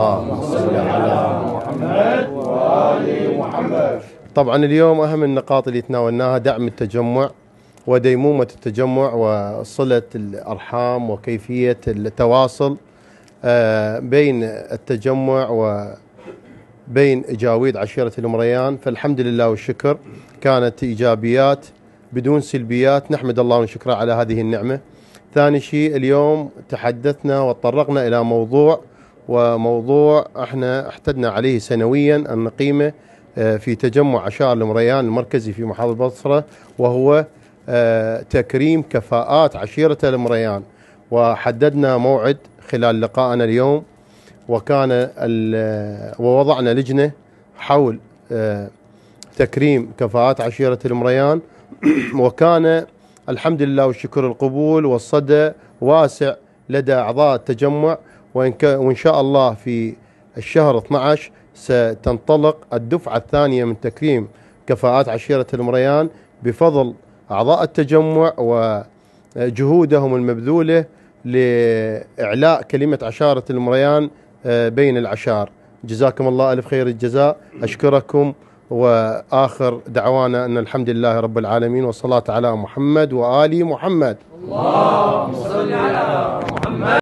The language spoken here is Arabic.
اللهم صل على محمد وآل محمد طبعا اليوم أهم النقاط اللي تناولناها دعم التجمع وديمومة التجمع وصلة الأرحام وكيفية التواصل آه، بين التجمع وبين جاويد عشيرة المريان فالحمد لله والشكر كانت إيجابيات بدون سلبيات نحمد الله ونشكره على هذه النعمة ثاني شيء اليوم تحدثنا وتطرقنا إلى موضوع وموضوع احنا احتدنا عليه سنويا ان نقيمه آه، في تجمع عشائر المريان المركزي في محافظه البصره وهو آه، تكريم كفاءات عشيره المريان وحددنا موعد خلال لقائنا اليوم وكان آه، ووضعنا لجنه حول تكريم كفاءات عشيره المريان وكان الحمد لله والشكر القبول والصدى واسع لدى اعضاء التجمع وإن, وإن شاء الله في الشهر 12 ستنطلق الدفعة الثانية من تكريم كفاءات عشيرة المريان بفضل أعضاء التجمع وجهودهم المبذولة لإعلاء كلمة عشارة المريان آه، بين العشار جزاكم الله ألف خير الجزاء أشكركم وآخر دعوانا أن الحمد لله رب العالمين والصلاة على محمد وآل محمد اللهم صل على محمد